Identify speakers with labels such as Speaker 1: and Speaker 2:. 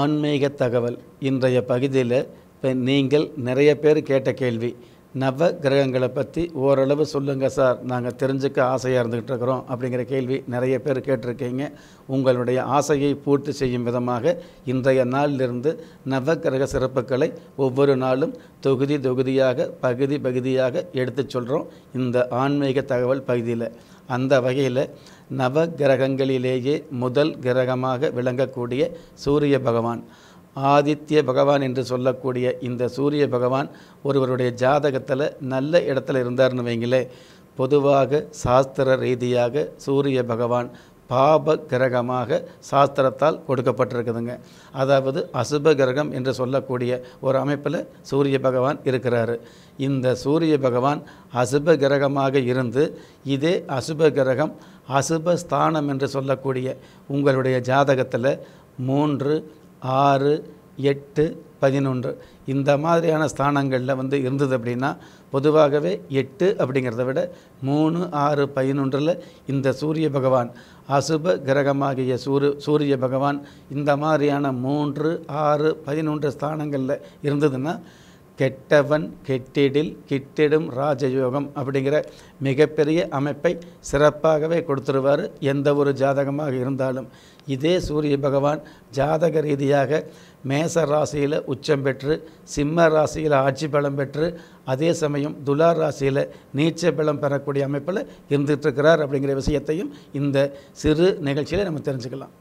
Speaker 1: ஆன்மீக தகவல் இன்றைய பகுதியில் இப்போ நீங்கள் நிறைய பேர் கேட்ட கேள்வி நவ கிரகங்களை பற்றி ஓரளவு சொல்லுங்கள் சார் நாங்கள் தெரிஞ்சுக்க ஆசையாக இருந்துக்கிட்டு இருக்கிறோம் அப்படிங்கிற கேள்வி நிறைய பேர் கேட்டிருக்கீங்க உங்களுடைய ஆசையை பூர்த்தி செய்யும் விதமாக இன்றைய நாளிலிருந்து நவ கிரக சிறப்புகளை ஒவ்வொரு நாளும் தொகுதி தொகுதியாக பகுதி பகுதியாக எடுத்து சொல்கிறோம் இந்த ஆன்மீக தகவல் பகுதியில் அந்த வகையில் நவ கிரகங்களிலேயே முதல் கிரகமாக விளங்கக்கூடிய சூரிய பகவான் ஆதித்ய பகவான் என்று சொல்லக்கூடிய இந்த சூரிய பகவான் ஒருவருடைய ஜாதகத்தில் நல்ல இடத்துல இருந்தார்னு வைங்களே பொதுவாக சாஸ்திர ரீதியாக சூரிய பகவான் பாப கிரகமாக சாஸ்திரத்தால் கொடுக்கப்பட்டிருக்குதுங்க அதாவது அசுப கிரகம் என்று சொல்லக்கூடிய ஒரு அமைப்பில் சூரிய பகவான் இருக்கிறாரு இந்த சூரிய பகவான் அசுப கிரகமாக இருந்து இதே அசுப கிரகம் அசுப ஸ்தானம் என்று சொல்லக்கூடிய உங்களுடைய ஜாதகத்தில் மூன்று ஆறு எட்டு பதினொன்று இந்த மாதிரியான ஸ்தானங்களில் வந்து இருந்தது அப்படின்னா பொதுவாகவே எட்டு அப்படிங்கிறத விட மூணு ஆறு பதினொன்றில் இந்த சூரிய பகவான் அசுப கிரகமாகிய சூரிய சூரிய பகவான் இந்த மாதிரியான மூன்று ஆறு பதினொன்று ஸ்தானங்களில் இருந்ததுன்னா கெட்டவன் கெட்டிடில் கிட்டிடும் ராஜயோகம் அப்படிங்கிற மிகப்பெரிய அமைப்பை சிறப்பாகவே கொடுத்துருவார் எந்த ஒரு ஜாதகமாக இருந்தாலும் இதே சூரிய பகவான் ஜாதக ரீதியாக மேச ராசியில் உச்சம் பெற்று சிம்ம ராசியில் ஆட்சி பலம் பெற்று அதே சமயம் துலார் ராசியில் நீச்ச பலம் பெறக்கூடிய அமைப்பில் இருந்துகிட்ருக்கிறார் அப்படிங்கிற விஷயத்தையும் இந்த சிறு நிகழ்ச்சியில் நம்ம தெரிஞ்சுக்கலாம்